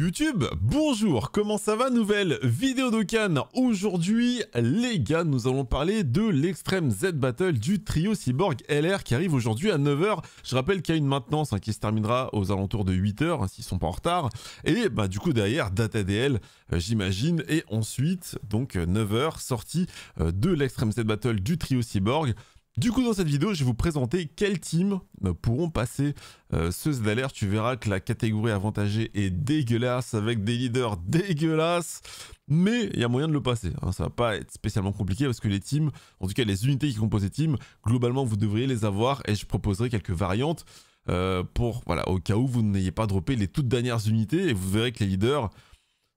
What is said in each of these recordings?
YouTube, bonjour, comment ça va Nouvelle vidéo de Cannes Aujourd'hui, les gars, nous allons parler de l'extrême Z Battle du trio Cyborg LR qui arrive aujourd'hui à 9h. Je rappelle qu'il y a une maintenance hein, qui se terminera aux alentours de 8h, hein, s'ils sont pas en retard. Et bah du coup derrière, Data DL, euh, j'imagine. Et ensuite, donc 9h, euh, sortie euh, de l'extrême Z Battle du trio Cyborg. Du coup, dans cette vidéo, je vais vous présenter quelles teams bah, pourront passer euh, ce Zdaler. Tu verras que la catégorie avantagée est dégueulasse, avec des leaders dégueulasses. Mais il y a moyen de le passer. Hein. Ça va pas être spécialement compliqué parce que les teams, en tout cas les unités qui composent les teams, globalement, vous devriez les avoir et je proposerai quelques variantes euh, pour, voilà, au cas où vous n'ayez pas droppé les toutes dernières unités et vous verrez que les leaders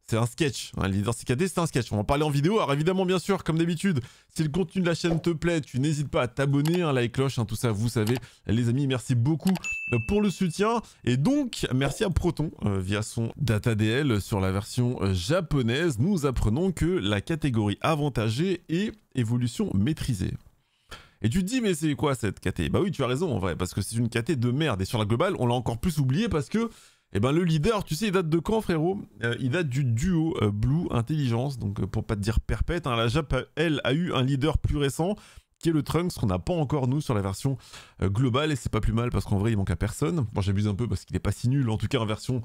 c'est un sketch. Un hein, leader c'est un sketch. On va en parler en vidéo. Alors évidemment, bien sûr, comme d'habitude, si le contenu de la chaîne te plaît, tu n'hésites pas à t'abonner, un hein, like, cloche, hein, tout ça, vous savez. Les amis, merci beaucoup euh, pour le soutien. Et donc, merci à Proton, euh, via son DataDL sur la version euh, japonaise, nous apprenons que la catégorie avantagée est évolution maîtrisée. Et tu te dis, mais c'est quoi cette KT Bah oui, tu as raison en vrai, parce que c'est une KT de merde. Et sur la globale, on l'a encore plus oublié parce que et eh ben le leader, tu sais, il date de quand, frérot euh, Il date du duo euh, Blue Intelligence, donc euh, pour pas te dire perpète. Hein, la Jap, elle, a eu un leader plus récent, qui est le Trunks qu'on n'a pas encore nous sur la version globale et c'est pas plus mal parce qu'en vrai il manque à personne. Bon j'abuse un peu parce qu'il est pas si nul, en tout cas en version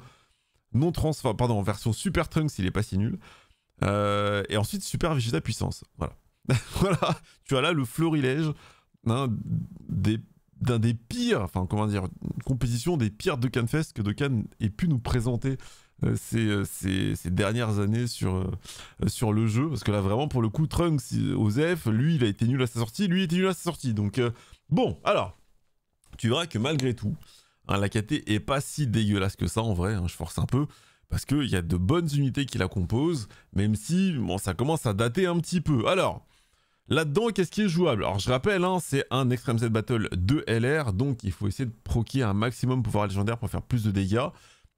non trans, pardon en version Super Trunks il est pas si nul. et ensuite Super Vegeta puissance, voilà. voilà, tu as là le florilège hein, des d'un des pires, enfin comment dire, une compétition des pires de Cannes-Fest que de ait pu nous présenter euh, euh, ces, ces, dernières années sur, euh, sur le jeu. Parce que là, vraiment, pour le coup, Trunks, Osef, lui, il a été nul à sa sortie, lui, il était nul à sa sortie. Donc, bon, alors, tu verras que malgré tout, un hein, la est pas si dégueulasse que ça en vrai, hein, je force un peu. Parce qu'il y a de bonnes unités qui la composent, même si bon, ça commence à dater un petit peu. Alors, Là-dedans, qu'est-ce qui est jouable Alors je rappelle, hein, c'est un Extreme Z Battle de LR, donc il faut essayer de proquer un maximum pouvoir légendaire pour faire plus de dégâts.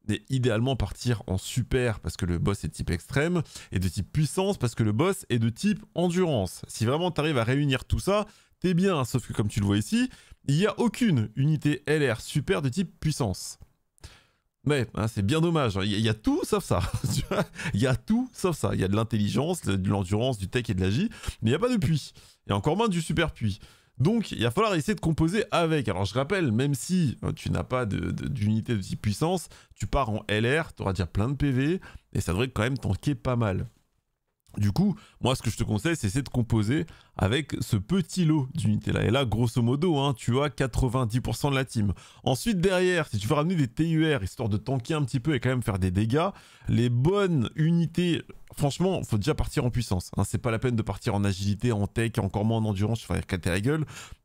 Et idéalement partir en super parce que le boss est de type extrême, et de type puissance parce que le boss est de type endurance. Si vraiment tu arrives à réunir tout ça, t'es bien, sauf que comme tu le vois ici, il n'y a aucune unité LR super de type puissance. Mais hein, c'est bien dommage. Hein. Il y, a tout sauf ça. Il y a tout sauf ça. Il y a de l'intelligence, de, l'endurance, du tech et de la mais il n'y a pas de puits. Et encore moins du super puits. Donc, il va falloir essayer de composer avec. Alors, je rappelle, même si euh, tu n'as pas d'unité de, type puissance, tu pars en LR, tu auras déjà plein de PV, et ça devrait quand même tanker pas mal. Du coup, moi, ce que je te conseille, c'est de composer avec ce petit lot d'unités-là. Et là, grosso modo, hein, tu as 90% de la team. Ensuite, derrière, si tu veux ramener des TUR, histoire de tanker un petit peu et quand même faire des dégâts, les bonnes unités, franchement, faut déjà partir en puissance. Hein. C'est pas la peine de partir en agilité, en tech, encore moins en endurance, tu vas casser la gueule.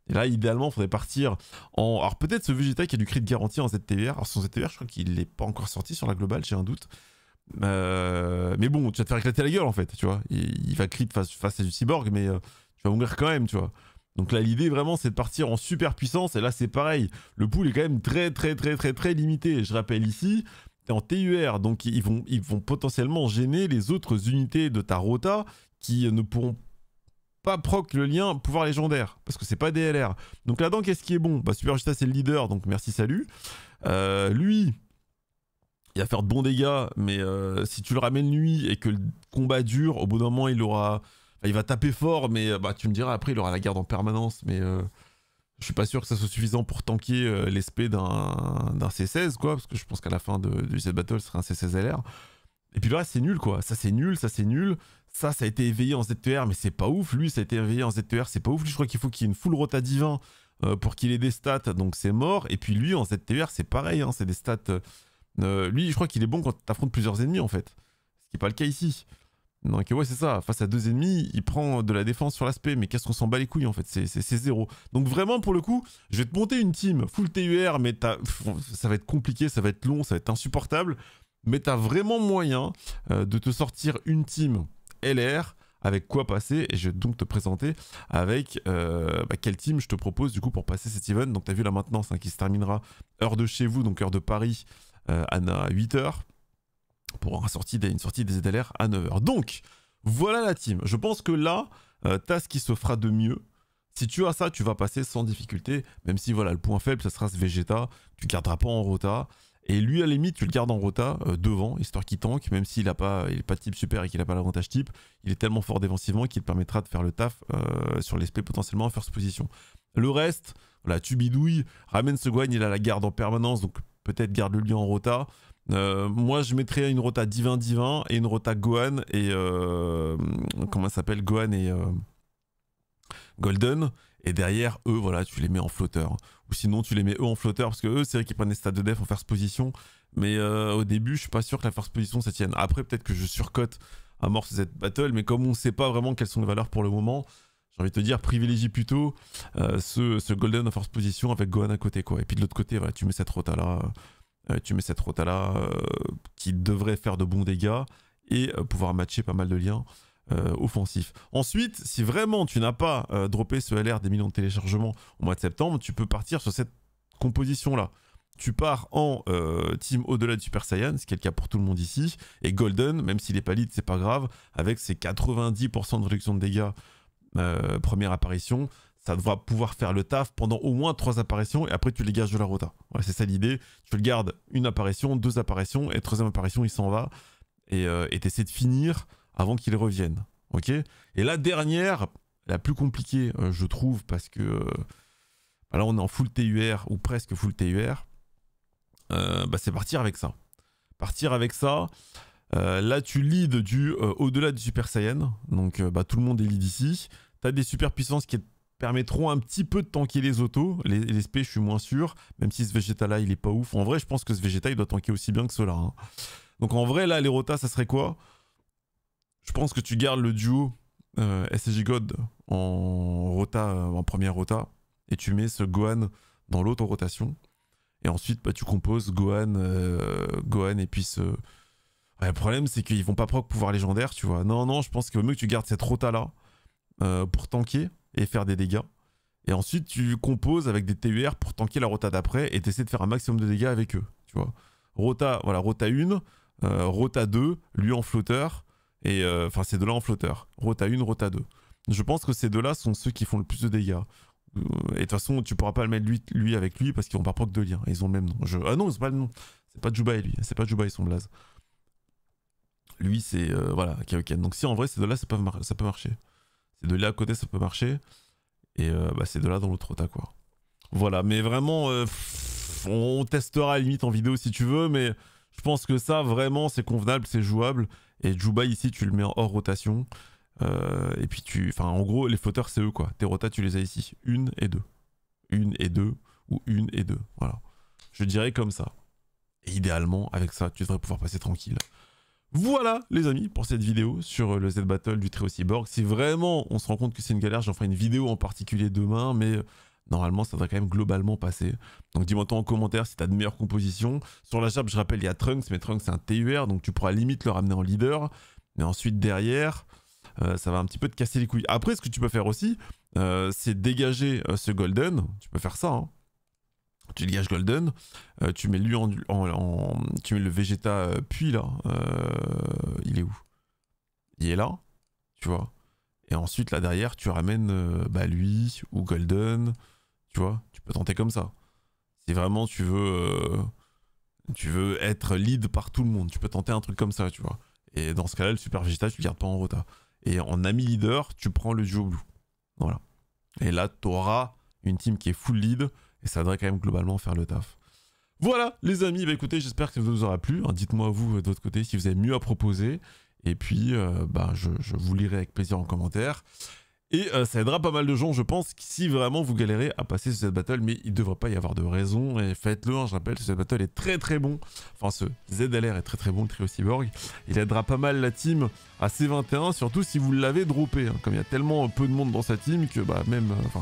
Et là, idéalement, il faudrait partir en... Alors peut-être ce Vegeta qui a du crit de garantie en ZTVR. Alors son ZTVR, je crois qu'il n'est pas encore sorti sur la globale, j'ai un doute. Euh, mais bon, tu vas te faire éclater la gueule en fait, tu vois. Il, va crit face, face à du cyborg, mais euh, tu vas mourir quand même, tu vois. Donc là, l'idée vraiment, c'est de partir en super puissance. Et là, c'est pareil. Le pool est quand même très, très, très, très, très limité. je rappelle ici, t'es en TUR, donc ils vont, ils vont potentiellement gêner les autres unités de ta rota qui ne pourront pas proc le lien pouvoir légendaire, parce que c'est pas DLR. Donc là-dedans, qu'est-ce qui est bon Bah Super Justa, c'est le leader, donc merci, salut. Euh, lui, il va faire de bons dégâts, mais euh, si tu le ramènes lui et que le combat dure, au bout d'un moment, il aura. il va taper fort, mais euh, bah, tu me diras après, il aura la garde en permanence. Mais je euh, je suis pas sûr que ça soit suffisant pour tanker euh, d'un C16, quoi. Parce que je pense qu'à la fin de, z cette battle, ce sera un C16LR. Et puis là, c'est nul, quoi. Ça, c'est nul, ça, c'est nul. Ça, ça a été éveillé en ZTR, e mais c'est pas ouf. Lui, ça a été éveillé en ZTR, e c'est pas ouf. je crois qu'il faut qu'il y ait une full rota divin pour qu'il ait des stats, donc c'est mort. Et puis lui, en ZTR, e c'est pareil, hein. c'est des stats. Euh, lui, je crois qu'il est bon quand t'affrontes plusieurs ennemis en fait. Ce qui n'est pas le cas ici. Donc ouais, c'est ça. Face à deux ennemis, il prend de la défense sur l'aspect, mais qu'est-ce qu'on s'en bat les couilles en fait C'est zéro. Donc vraiment, pour le coup, je vais te monter une team full TUR, mais ça va être compliqué, ça va être long, ça va être insupportable. Mais as vraiment moyen euh, de te sortir une team LR avec quoi passer et je vais donc te présenter avec euh, bah, quelle team je te propose du coup pour passer cet event. Donc tu as vu la maintenance hein, qui se terminera heure de chez vous, donc heure de Paris, euh, Anna à 8h pour une sortie des, une sortie des à 9h. Donc, voilà la team. Je pense que là, tu euh, t'as ce qui se fera de mieux. Si tu as ça, tu vas passer sans difficulté, même si voilà, le point faible, ça sera ce Vegeta, tu ne garderas pas en rota. Et lui, à la limite, tu le gardes en rota euh, devant, histoire qu'il tank, même s'il n'est pas, il pas type super et qu'il n'a pas l'avantage type, il est tellement fort défensivement qu'il te permettra de faire le taf sur les potentiellement en first position. Le reste, voilà, tu bidouilles, ramène ce il a la garde en permanence, donc peut-être garde le lien en rota. Euh, moi, je mettrais une rota divin divin et une rota Gohan et euh, comment s'appelle Gohan et euh, Golden. Et derrière eux, voilà, tu les mets en flotteur. Ou sinon, tu les mets eux en flotteur parce que eux, c'est vrai qu'ils prennent des stats de def en first position. Mais au début, je suis pas sûr que la first position ça tienne. Après, peut-être que je surcote à mort cette battle, mais comme on sait pas vraiment quelles sont les valeurs pour le moment, j'ai envie de te dire, privilégie plutôt euh, ce, Golden en force position avec Gohan à côté. quoi. Et puis de l'autre côté, voilà, tu mets cette Rota là, euh, tu mets cette Rota là euh, qui devrait faire de bons dégâts et pouvoir matcher pas mal de liens. offensifs. Ensuite, si vraiment tu n'as pas droppé ce LR des millions de téléchargements au mois de septembre, tu peux partir sur cette composition là tu pars en team au-delà du Super Saiyan, ce qui est le cas pour tout le monde ici, et Golden, même s'il est palide, c'est pas grave, avec ses 90% de réduction de dégâts euh, première apparition, ça devra pouvoir faire le taf pendant au moins trois apparitions et après tu dégages de la rota. c'est ça l'idée. Tu le gardes une apparition, deux apparitions et troisième apparition, il s'en va et euh, essaies de finir avant qu'il revienne. Ok Et la dernière, la plus compliquée, euh, je trouve, parce que euh, bah là on est en full TUR ou presque full TUR, bah c'est partir avec ça. Partir avec ça. là, tu leads du au-delà du Super Saiyan, donc bah, tout le monde est lead ici. T'as des puissances qui permettront un petit peu de tanker les autos. Les, les SP, je suis moins sûr, même si ce Vegeta là, il est pas ouf. En vrai, je pense que ce Vegeta, il doit tanker aussi bien que cela. Hein. Donc en vrai, là, les rotas, ça serait quoi Je pense que tu gardes le duo euh, SG God en rota, euh, en première rota, et tu mets ce Gohan dans l'autre rotation. Et ensuite, bah, tu composes Gohan, euh, Gohan et puis ce... le problème, c'est qu'ils vont pas proc pouvoir légendaire, tu vois. Non, non, je pense que vaut mieux que tu gardes cette rota là euh, pour tanker et faire des dégâts. Et ensuite, tu composes avec des TUR pour tanker la rota d'après et t'essaies de faire un maximum de dégâts avec eux. Tu vois. Rota, voilà, Rota 1, euh, Rota 2, lui en flotteur. Et euh, enfin, ces deux-là en flotteur. Rota 1, Rota 2. Je pense que ces deux-là sont ceux qui font le plus de dégâts. Et de toute façon, tu pourras pas le mettre lui, avec lui parce qu'ils ont pas propre de lien, Ils ont le même nom. Je... Ah non, c'est pas le nom. C'est pas Juba et lui. C'est pas Juba et son blaze. Lui, c'est. voilà, Kaoken. Donc si en vrai, ces deux-là, ça, ça peut marcher de là à côté, ça peut marcher. Et euh, bah, c'est de là dans l'autre tas, quoi. Voilà, mais vraiment, euh, on testera à la limite en vidéo si tu veux, mais je pense que ça, vraiment, c'est convenable, c'est jouable. Et Juba, ici, tu le mets hors rotation. Euh, et puis, tu, enfin, en gros, les fauteurs c'est eux, quoi. Tes rotas, tu les as ici. Une et deux. Une et deux, ou une et deux. Voilà. Je dirais comme ça. Et idéalement, avec ça, tu devrais pouvoir passer tranquille. Voilà les amis pour cette vidéo sur euh, le Z-Battle du trio cyborg. Si vraiment on se rend compte que c'est une galère, j'en ferai une vidéo en particulier demain, mais euh, normalement ça devrait quand même globalement passer. Donc dis-moi toi en commentaire si t'as de meilleures compositions. Sur la chape, je rappelle, il y a Trunks, mais Trunks c'est un TUR, donc tu pourras limite le ramener en leader. Mais ensuite derrière, euh, ça va un petit peu te casser les couilles. Après, ce que tu peux faire aussi, c'est dégager ce golden. Tu peux faire ça, hein tu dégages Golden, euh, tu mets lui en, tu mets le Vegeta euh, puis là, euh, il est où Il est là, tu vois. Et ensuite là derrière, tu ramènes bah, lui ou Golden, tu vois. Tu peux tenter comme ça. Si vraiment tu veux, tu veux être lead par tout le monde, tu peux tenter un truc comme ça, tu vois. Et dans ce cas-là, le Super Vegeta, tu le gardes pas en rota. Et en ami leader, tu prends le duo blue. Voilà. Et là, tu auras une team qui est full lead et ça devrait quand même globalement faire le taf. Voilà les amis, bah écoutez, j'espère que ça vous aura plu. Hein. Dites-moi vous de votre côté si vous avez mieux à proposer. Et puis, euh, bah, je, vous lirai avec plaisir en commentaire. Et euh, ça aidera pas mal de gens, je pense, si vraiment vous galérez à passer sur cette battle, mais il ne devrait pas y avoir de raison, et faites-le, hein. je rappelle, cette battle est très très bon, enfin ce ZLR est très très bon, le trio cyborg, il aidera pas mal la team à C21, surtout si vous l'avez droppé, hein. comme il y a tellement peu de monde dans sa team que bah, même, euh,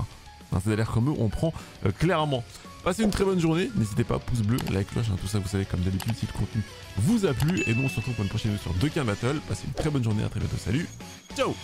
cest d'ailleurs comme eux on prend euh, clairement. Passez une très bonne journée. N'hésitez pas, pouce bleu, la cloche, hein, tout ça, vous savez, comme d'habitude, si le contenu vous a plu. Et nous, on se retrouve pour une prochaine vidéo sur 2 Battle. Passez une très bonne journée, à très bientôt. Salut, ciao